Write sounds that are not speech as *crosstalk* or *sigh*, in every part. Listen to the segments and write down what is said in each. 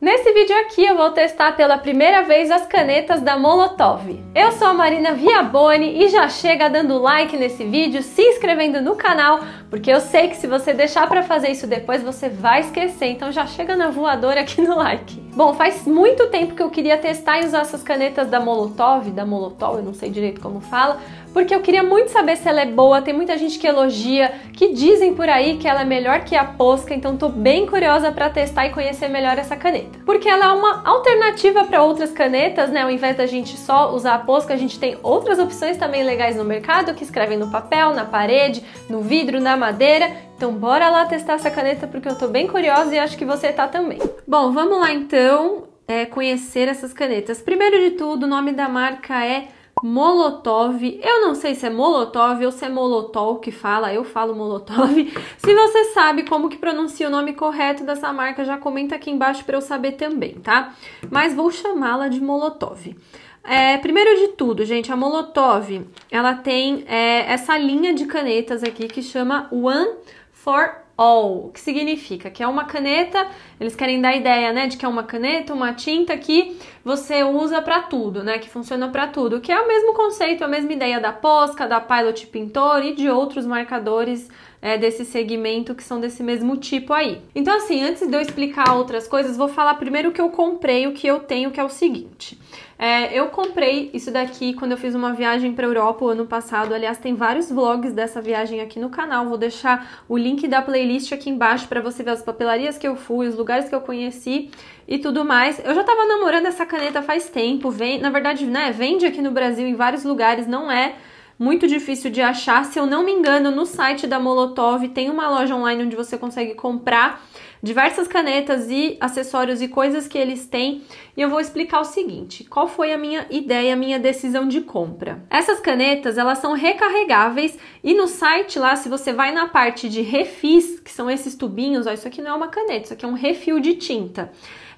Nesse vídeo aqui eu vou testar pela primeira vez as canetas da Molotov. Eu sou a Marina Viaboni e já chega dando like nesse vídeo, se inscrevendo no canal, porque eu sei que se você deixar para fazer isso depois você vai esquecer, então já chega na voadora aqui no like. Bom, faz muito tempo que eu queria testar e usar essas canetas da Molotov, da Molotov, eu não sei direito como fala, porque eu queria muito saber se ela é boa, tem muita gente que elogia, que dizem por aí que ela é melhor que a Posca, então tô bem curiosa para testar e conhecer melhor essa caneta caneta. Porque ela é uma alternativa para outras canetas, né? Ao invés da gente só usar a Posca, a gente tem outras opções também legais no mercado que escrevem no papel, na parede, no vidro, na madeira então bora lá testar essa caneta porque eu tô bem curiosa e acho que você tá também. Bom, vamos lá então é, conhecer essas canetas. Primeiro de tudo, o nome da marca é Molotov. Eu não sei se é Molotov ou se é Molotov que fala, eu falo Molotov. *laughs* Se você sabe como que pronuncia o nome correto dessa marca, já comenta aqui embaixo para eu saber também, tá? Mas vou chamá-la de Molotov. É, primeiro de tudo, gente, a Molotov, ela tem é, essa linha de canetas aqui que chama One for all, que significa que é uma caneta, eles querem dar a ideia, né, de que é uma caneta, uma tinta que você usa para tudo, né, que funciona para tudo, que é o mesmo conceito, é a mesma ideia da Posca, da Pilot Pintor e de outros marcadores é, desse segmento que são desse mesmo tipo aí. Então assim, antes de eu explicar outras coisas, vou falar primeiro o que eu comprei, o que eu tenho, que é o seguinte. É, eu comprei isso daqui quando eu fiz uma viagem para Europa o ano passado. Aliás, tem vários vlogs dessa viagem aqui no canal. Vou deixar o link da playlist aqui embaixo para você ver as papelarias que eu fui, os lugares que eu conheci e tudo mais. Eu já tava namorando essa caneta faz tempo. Vem, na verdade, né, vende aqui no Brasil em vários lugares, não é muito difícil de achar. Se eu não me engano, no site da Molotov tem uma loja online onde você consegue comprar diversas canetas e acessórios e coisas que eles têm. E eu vou explicar o seguinte: qual foi a minha ideia, a minha decisão de compra? Essas canetas elas são recarregáveis e no site lá, se você vai na parte de refis, que são esses tubinhos, ó, isso aqui não é uma caneta, isso aqui é um refil de tinta.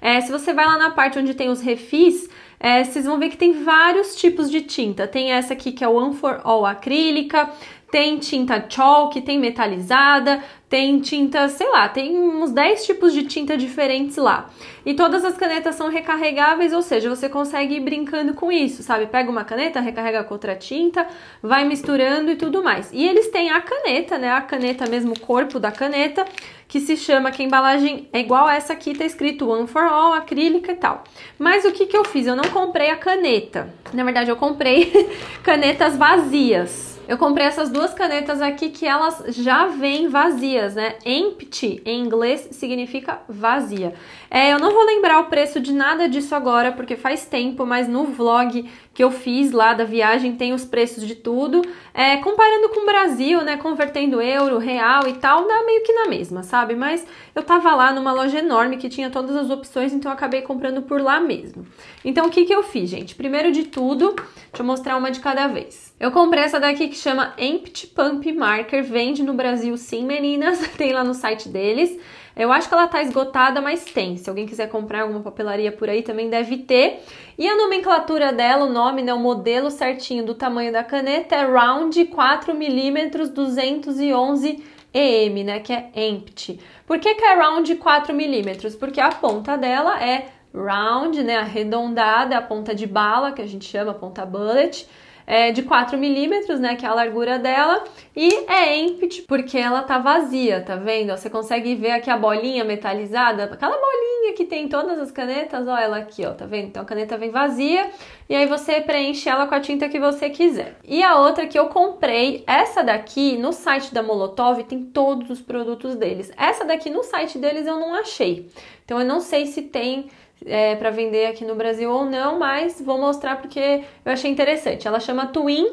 É, se você vai lá na parte onde tem os refis, é, vocês vão ver que tem vários tipos de tinta. Tem essa aqui que é o One for All acrílica, tem tinta chalk, tem metalizada, tem tinta, sei lá, tem uns 10 tipos de tinta diferentes lá. E todas as canetas são recarregáveis, ou seja, você consegue ir brincando com isso, sabe? Pega uma caneta, recarrega com outra tinta, vai misturando e tudo mais. E eles têm a caneta, né? A caneta mesmo, o corpo da caneta, que se chama, que a embalagem é igual a essa aqui, tá escrito One for All, acrílica e tal. Mas o que, que eu fiz? Eu não comprei a caneta. Na verdade, eu comprei *laughs* canetas vazias eu comprei essas duas canetas aqui que elas já vêm vazias, né? Empty, em inglês, significa vazia. É, eu não vou lembrar o preço de nada disso agora, porque faz tempo, mas no vlog que eu fiz lá da viagem, tem os preços de tudo. É, comparando com o Brasil, né, convertendo euro, real e tal, dá meio que na mesma, sabe? Mas eu tava lá numa loja enorme que tinha todas as opções, então eu acabei comprando por lá mesmo. Então o que que eu fiz, gente? Primeiro de tudo, deixa eu mostrar uma de cada vez. Eu comprei essa daqui que chama Empty Pump Marker, vende no Brasil sim, meninas, *laughs* tem lá no site deles. Eu acho que ela tá esgotada, mas tem. Se alguém quiser comprar alguma papelaria por aí, também deve ter. E a nomenclatura dela, o nome, né, o modelo certinho do tamanho da caneta é Round 4 mm 211 EM, né, que é empty. Por que, que é round 4 milímetros? Porque a ponta dela é round, né, arredondada, é a ponta de bala, que a gente chama ponta bullet, é, de 4 milímetros, né, que é a largura dela, e é empty porque ela tá vazia, tá vendo? Você consegue ver aqui a bolinha metalizada, aquela bolinha que tem em todas as canetas, ó, ela aqui, ó, tá vendo? Então a caneta vem vazia e aí você preenche ela com a tinta que você quiser. E a outra que eu comprei, essa daqui, no site da Molotov tem todos os produtos deles. Essa daqui no site deles eu não achei. Então eu não sei se tem é, para vender aqui no Brasil ou não, mas vou mostrar porque eu achei interessante. Ela chama Twin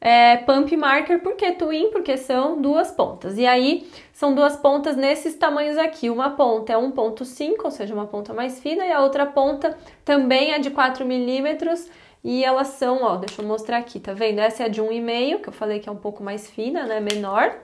é, Pump Marker, porque Twin? Porque são duas pontas. E aí são duas pontas nesses tamanhos aqui. Uma ponta é 1.5, ou seja, uma ponta mais fina, e a outra ponta também é de 4 milímetros. E elas são, ó, deixa eu mostrar aqui, tá vendo? Essa é de 1,5, que eu falei que é um pouco mais fina, né, menor.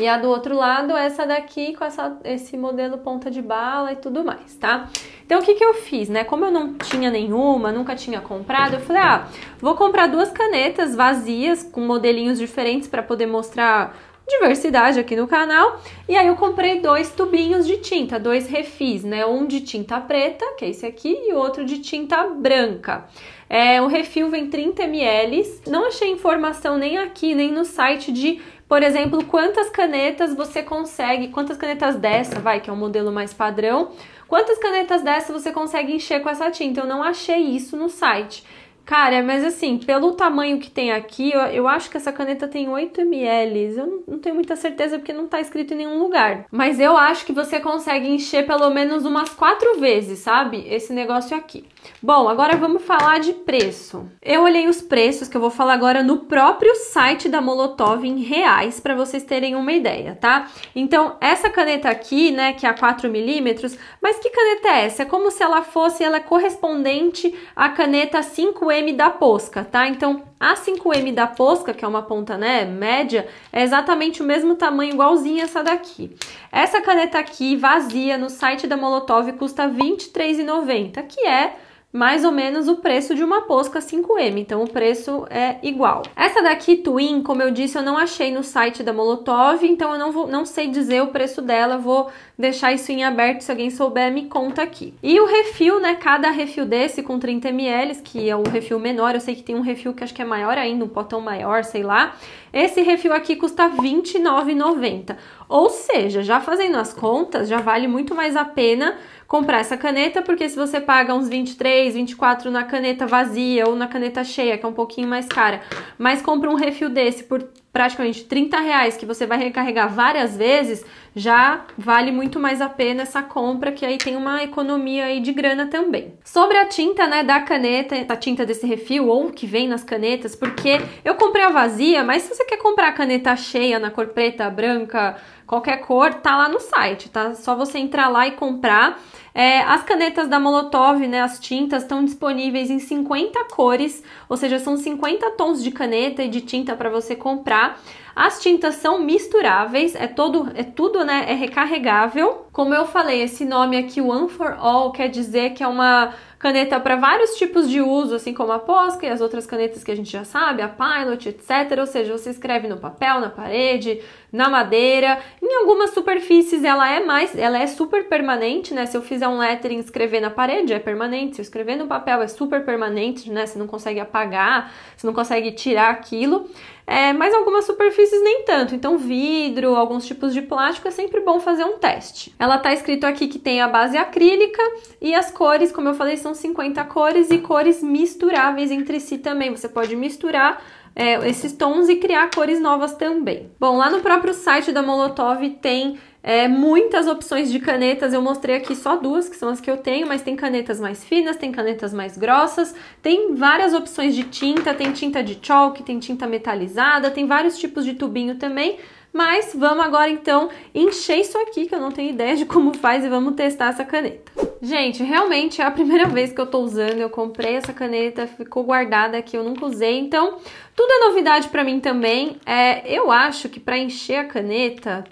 E a do outro lado, essa daqui com essa, esse modelo ponta de bala e tudo mais, tá? Então, o que, que eu fiz, né? Como eu não tinha nenhuma, nunca tinha comprado, eu falei, ah, vou comprar duas canetas vazias com modelinhos diferentes para poder mostrar diversidade aqui no canal. E aí eu comprei dois tubinhos de tinta, dois refis, né? Um de tinta preta, que é esse aqui, e outro de tinta branca. É, o refil vem 30 ml. Não achei informação nem aqui, nem no site de por exemplo, quantas canetas você consegue, quantas canetas dessa, vai, que é um modelo mais padrão, quantas canetas dessa você consegue encher com essa tinta? Eu não achei isso no site. Cara, mas assim, pelo tamanho que tem aqui, eu, eu acho que essa caneta tem 8 ml. Eu não, não, tenho muita certeza porque não tá escrito em nenhum lugar. Mas eu acho que você consegue encher pelo menos umas 4 vezes, sabe? Esse negócio aqui. Bom, agora vamos falar de preço. Eu olhei os preços que eu vou falar agora no próprio site da Molotov em reais para vocês terem uma ideia, tá? Então, essa caneta aqui, né, que é a 4 milímetros, mas que caneta é essa? É como se ela fosse, ela é correspondente à caneta 5 5M da posca, tá? Então, a 5M da posca, que é uma ponta, né, média, é exatamente o mesmo tamanho, igualzinha essa daqui. Essa caneta aqui, vazia, no site da Molotov, custa R$ 23,90, que é mais ou menos o preço de uma Posca 5M, então o preço é igual. Essa daqui, Twin, como eu disse, eu não achei no site da Molotov, então eu não, vou, não sei dizer o preço dela, vou deixar isso em aberto, se alguém souber me conta aqui. E o refil, né, cada refil desse com 30ml, que é um refil menor, eu sei que tem um refil que acho que é maior ainda, um potão maior, sei lá, esse refil aqui custa R$ 29,90. Ou seja, já fazendo as contas, já vale muito mais a pena comprar essa caneta, porque se você paga uns 23, 24 na caneta vazia ou na caneta cheia, que é um pouquinho mais cara, mas compra um refil desse por praticamente 30 reais que você vai recarregar várias vezes, já vale muito mais a pena essa compra, que aí tem uma economia aí de grana também. Sobre a tinta, né, da caneta, a tinta desse refil ou que vem nas canetas, porque eu comprei a vazia, mas se você quer comprar a caneta cheia na cor preta, branca, qualquer cor, tá lá no site, tá? Só você entrar lá e comprar. É, as canetas da Molotov, né, as tintas, estão disponíveis em 50 cores, ou seja, são 50 tons de caneta e de tinta para você comprar. As tintas são misturáveis, é todo, é tudo, né? É recarregável. Como eu falei, esse nome aqui, One for All, quer dizer que é uma caneta para vários tipos de uso, assim como a Posca e as outras canetas que a gente já sabe, a Pilot, etc. Ou seja, você escreve no papel, na parede, na madeira. Em algumas superfícies ela é mais, ela é super permanente, né? Se eu fizer um lettering escrever na parede é permanente, se eu escrever no papel é super permanente, né? Você não consegue apagar, você não consegue tirar aquilo. É, mas algumas superfícies superfícies nem tanto, então vidro, alguns tipos de plástico é sempre bom fazer um teste. Ela tá escrito aqui que tem a base acrílica e as cores, como eu falei, são 50 cores e cores misturáveis entre si também. Você pode misturar é, esses tons e criar cores novas também. Bom, lá no próprio site da Molotov tem é, muitas opções de canetas, eu mostrei aqui só duas, que são as que eu tenho, mas tem canetas mais finas, tem canetas mais grossas, tem várias opções de tinta, tem tinta de chalk, tem tinta metalizada, tem vários tipos de tubinho também, mas vamos agora então encher isso aqui, que eu não tenho ideia de como faz, e vamos testar essa caneta. Gente, realmente é a primeira vez que eu tô usando, eu comprei essa caneta, ficou guardada aqui, eu nunca usei, então tudo é novidade pra mim também. É, eu acho que pra encher a caneta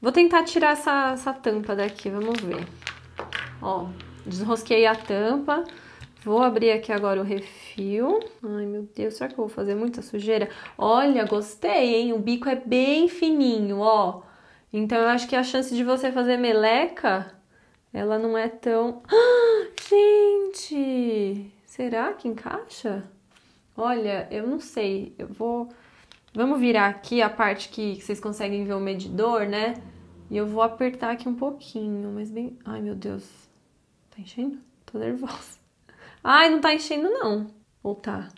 Vou tentar tirar essa, essa tampa daqui, vamos ver. Ó, desrosquei a tampa. Vou abrir aqui agora o refil. Ai, meu Deus, será que eu vou fazer muita sujeira? Olha, gostei, hein? O bico é bem fininho, ó. Então, eu acho que a chance de você fazer meleca, ela não é tão... Ah, gente! Será que encaixa? Olha, eu não sei. Eu vou... Vamos virar aqui a parte que vocês conseguem ver o medidor, né? E eu vou apertar aqui um pouquinho, mas bem... Ai, meu Deus. Tá enchendo? Tô nervosa. Ai, não tá enchendo, não. Ou tá?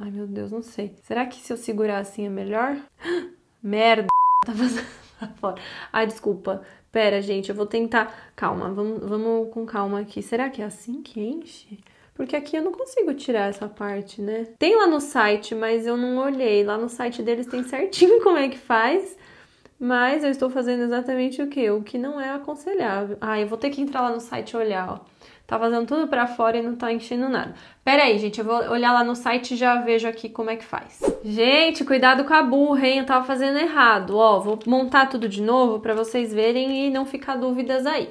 Ai, meu Deus, não sei. Será que se eu segurar assim é melhor? *gasps* Merda! *laughs* Tá fazendo pra fora. Ai, desculpa. Pera, gente, eu vou tentar... Calma, vamos, vamos com calma aqui. Será que é assim que enche? Porque aqui eu não consigo tirar essa parte, né? Tem lá no site, mas eu não olhei. Lá no site deles tem certinho *laughs* como é que faz. Mas eu estou fazendo exatamente o que? O que não é aconselhável. Ah, eu vou ter que entrar lá no site e olhar, ó. Tá fazendo tudo para fora e não tá enchendo nada. Pera aí, gente, eu vou olhar lá no site e já vejo aqui como é que faz. Gente, cuidado com a burra, hein? Eu tava fazendo errado. Ó, vou montar tudo de novo para vocês verem e não ficar dúvidas aí.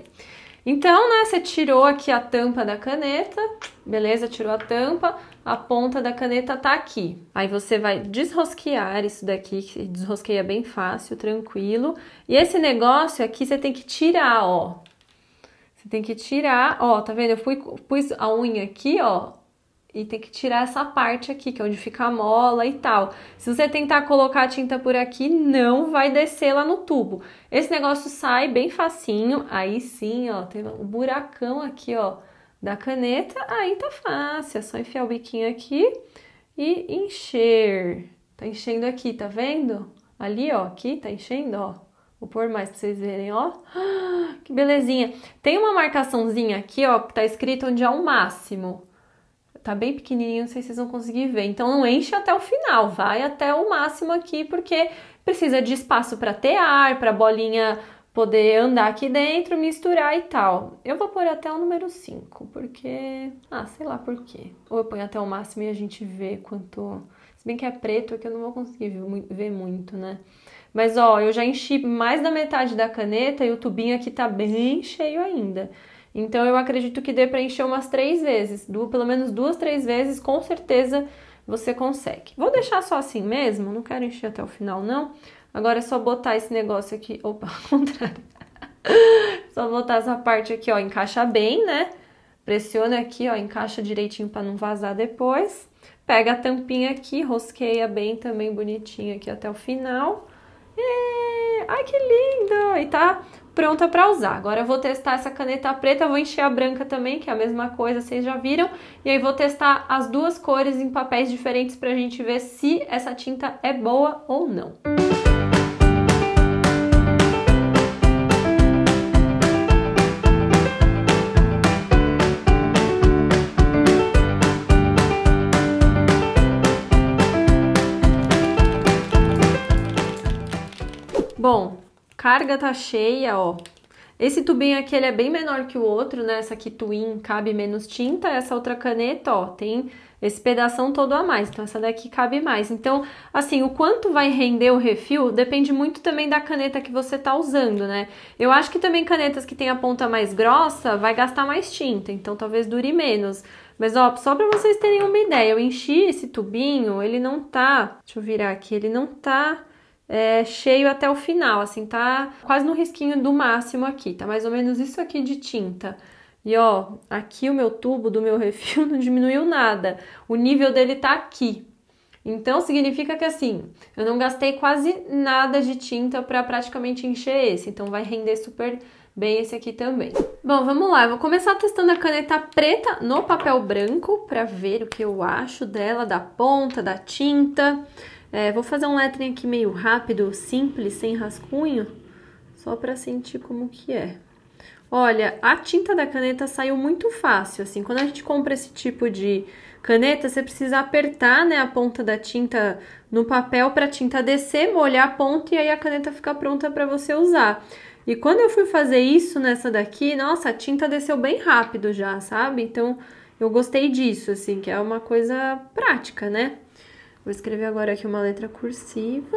Então, né, você tirou aqui a tampa da caneta, beleza? Tirou a tampa, a ponta da caneta tá aqui. Aí você vai desrosquear isso daqui, que desrosqueia bem fácil, tranquilo. E esse negócio aqui você tem que tirar, ó. Você tem que tirar, ó, tá vendo? Eu fui, pus a unha aqui, ó, e tem que tirar essa parte aqui, que é onde fica a mola e tal. Se você tentar colocar a tinta por aqui, não vai descer lá no tubo. Esse negócio sai bem facinho, aí sim, ó, tem o um buracão aqui, ó, da caneta, aí tá fácil, é só enfiar o biquinho aqui e encher. Tá enchendo aqui, tá vendo? Ali, ó, aqui tá enchendo, ó. Vou pôr mais pra vocês verem, ó. *gasps* que belezinha. Tem uma marcaçãozinha aqui, ó, que tá escrito onde é o máximo tá bem pequenininho, não sei se vocês vão conseguir ver. Então não enche até o final, vai até o máximo aqui, porque precisa de espaço para ter ar, para bolinha poder andar aqui dentro, misturar e tal. Eu vou pôr até o número 5, porque... Ah, sei lá por quê. Ou eu ponho até o máximo e a gente vê quanto... Se bem que é preto, é que eu não vou conseguir ver muito, né? Mas, ó, eu já enchi mais da metade da caneta e o tubinho aqui tá bem cheio ainda. Então eu acredito que dê para encher umas três vezes, pelo menos duas, três vezes, com certeza você consegue. Vou deixar só assim mesmo, não quero encher até o final não. Agora é só botar esse negócio aqui, opa, *laughs* ao contrário. só botar essa parte aqui, ó, encaixa bem, né? Pressiona aqui, ó, encaixa direitinho para não vazar depois. Pega a tampinha aqui, rosqueia bem também bonitinho aqui até o final. E... Ai, que lindo! E tá pronta para usar. Agora eu vou testar essa caneta preta, vou encher a branca também, que é a mesma coisa, vocês já viram. E aí vou testar as duas cores em papéis diferentes para a gente ver se essa tinta é boa ou não. Bom, Carga tá cheia, ó. Esse tubinho aqui, ele é bem menor que o outro, né? Essa aqui Twin cabe menos tinta, essa outra caneta, ó, tem esse pedaço todo a mais. Então, essa daqui cabe mais. Então, assim, o quanto vai render o refil depende muito também da caneta que você tá usando, né? Eu acho que também canetas que tem a ponta mais grossa vai gastar mais tinta, então talvez dure menos. Mas, ó, só pra vocês terem uma ideia, eu enchi esse tubinho, ele não tá... Deixa eu virar aqui, ele não tá é, cheio até o final, assim, tá quase no risquinho do máximo aqui, tá mais ou menos isso aqui de tinta. E ó, aqui o meu tubo do meu refil *laughs* não diminuiu nada, o nível dele tá aqui. Então significa que assim, eu não gastei quase nada de tinta para praticamente encher esse, então vai render super bem esse aqui também. Bom, vamos lá, eu vou começar testando a caneta preta no papel branco para ver o que eu acho dela, da ponta, da tinta. É, vou fazer um lettering aqui meio rápido, simples, sem rascunho, só para sentir como que é. Olha, a tinta da caneta saiu muito fácil, assim, quando a gente compra esse tipo de caneta, você precisa apertar, né, a ponta da tinta no papel para a tinta descer, molhar a ponta e aí a caneta fica pronta para você usar. E quando eu fui fazer isso nessa daqui, nossa, a tinta desceu bem rápido já, sabe? Então, eu gostei disso, assim, que é uma coisa prática, né? Vou escrever agora aqui uma letra cursiva.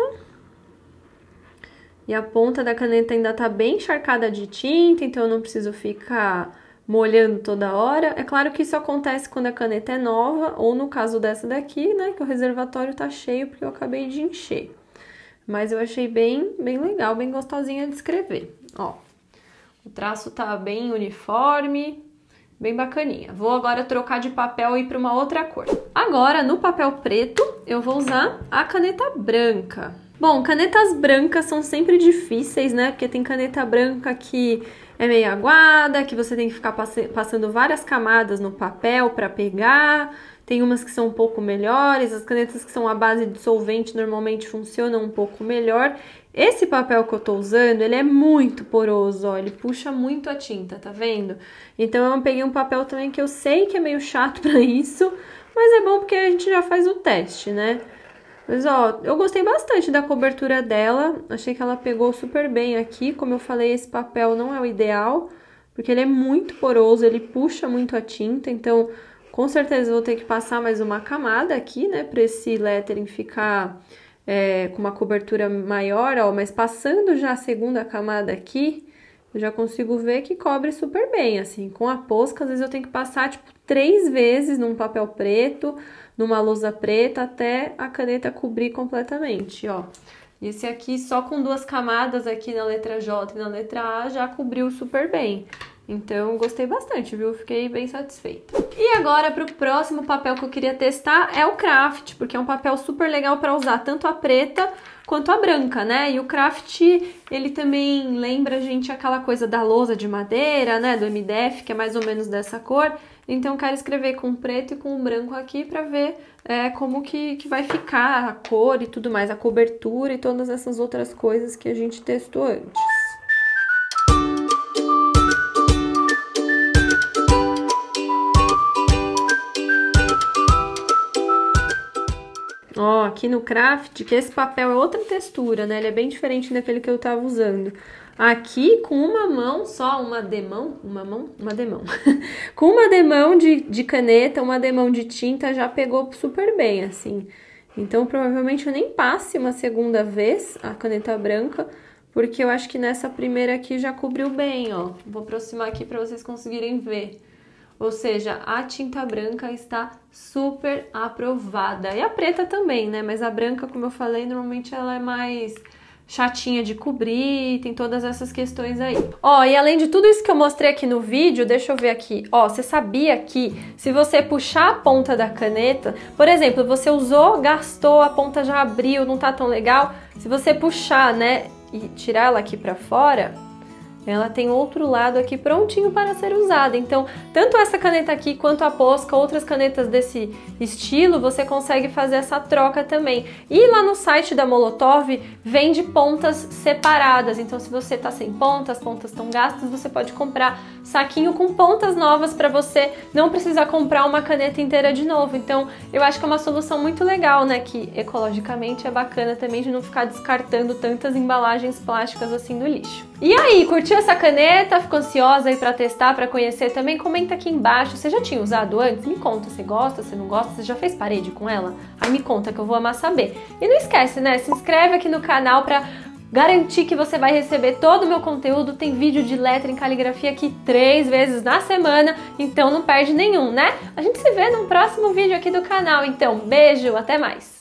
E a ponta da caneta ainda tá bem encharcada de tinta, então eu não preciso ficar molhando toda hora. É claro que isso acontece quando a caneta é nova, ou no caso dessa daqui, né, que o reservatório tá cheio porque eu acabei de encher. Mas eu achei bem, bem legal, bem gostosinha de escrever. Ó, o traço tá bem uniforme, bem bacaninha. Vou agora trocar de papel e ir para uma outra cor. Agora, no papel preto, eu vou usar a caneta branca. Bom, canetas brancas são sempre difíceis, né? Porque tem caneta branca que é meio aguada, que você tem que ficar passando várias camadas no papel para pegar. Tem umas que são um pouco melhores, as canetas que são à base de solvente normalmente funcionam um pouco melhor. Esse papel que eu tô usando, ele é muito poroso, ó, ele puxa muito a tinta, tá vendo? Então eu peguei um papel também que eu sei que é meio chato *laughs* pra isso, mas é bom porque a gente já faz o teste, né? Mas ó, eu gostei bastante da cobertura dela, achei que ela pegou super bem aqui, como eu falei, esse papel não é o ideal, porque ele é muito poroso, ele puxa muito a tinta, então com certeza vou ter que passar mais uma camada aqui, né, para esse lettering ficar é, com uma cobertura maior, ó, mas passando já a segunda camada aqui, eu já consigo ver que cobre super bem, assim, com a posca, às vezes eu tenho que passar, tipo, três vezes num papel preto, numa lousa preta, até a caneta cobrir completamente, ó. Esse aqui, só com duas camadas aqui na letra J e na letra A, já cobriu super bem. Então, gostei bastante, viu? Fiquei bem satisfeita. E agora, para o próximo papel que eu queria testar é o craft, porque é um papel super legal para usar tanto a preta quanto a branca, né? E o craft, ele também lembra a gente aquela coisa da lousa de madeira, né? Do MDF, que é mais ou menos dessa cor. Então, quero escrever com preto e com branco aqui para ver é, como que, que vai ficar a cor e tudo mais, a cobertura e todas essas outras coisas que a gente testou antes. aqui no craft, que esse papel é outra textura, né? Ele é bem diferente daquele que eu estava usando. Aqui, com uma mão só, uma demão, uma mão, uma demão. *laughs* com uma demão de, de caneta, uma demão de tinta, já pegou super bem, assim. Então, provavelmente eu nem passe uma segunda vez a caneta branca, porque eu acho que nessa primeira aqui já cobriu bem, ó. Vou aproximar aqui para vocês conseguirem ver. Ou seja, a tinta branca está super aprovada. E a preta também, né? Mas a branca, como eu falei, normalmente ela é mais chatinha de cobrir, tem todas essas questões aí. Ó, e além de tudo isso que eu mostrei aqui no vídeo, deixa eu ver aqui. Ó, você sabia que se você puxar a ponta da caneta, por exemplo, você usou, gastou, a ponta já abriu, não tá tão legal, se você puxar, né, e tirar ela aqui pra fora, ela tem outro lado aqui prontinho para ser usada. Então, tanto essa caneta aqui quanto a Posca, outras canetas desse estilo, você consegue fazer essa troca também. E lá no site da Molotov vende pontas separadas. Então, se você tá sem pontas, pontas estão gastas, você pode comprar saquinho com pontas novas para você não precisar comprar uma caneta inteira de novo. Então, eu acho que é uma solução muito legal, né, que ecologicamente é bacana também de não ficar descartando tantas embalagens plásticas assim no lixo. E aí, curtiu Curtiu essa caneta? Ficou ansiosa aí para testar, para conhecer também? Comenta aqui embaixo. Você já tinha usado antes? Me conta, você gosta, você não gosta? Você já fez parede com ela? Aí ah, me conta que eu vou amar saber. E não esquece, né? Se inscreve aqui no canal para garantir que você vai receber todo o meu conteúdo. Tem vídeo de letra em caligrafia aqui três vezes na semana, então não perde nenhum, né? A gente se vê num próximo vídeo aqui do canal. Então, beijo, até mais!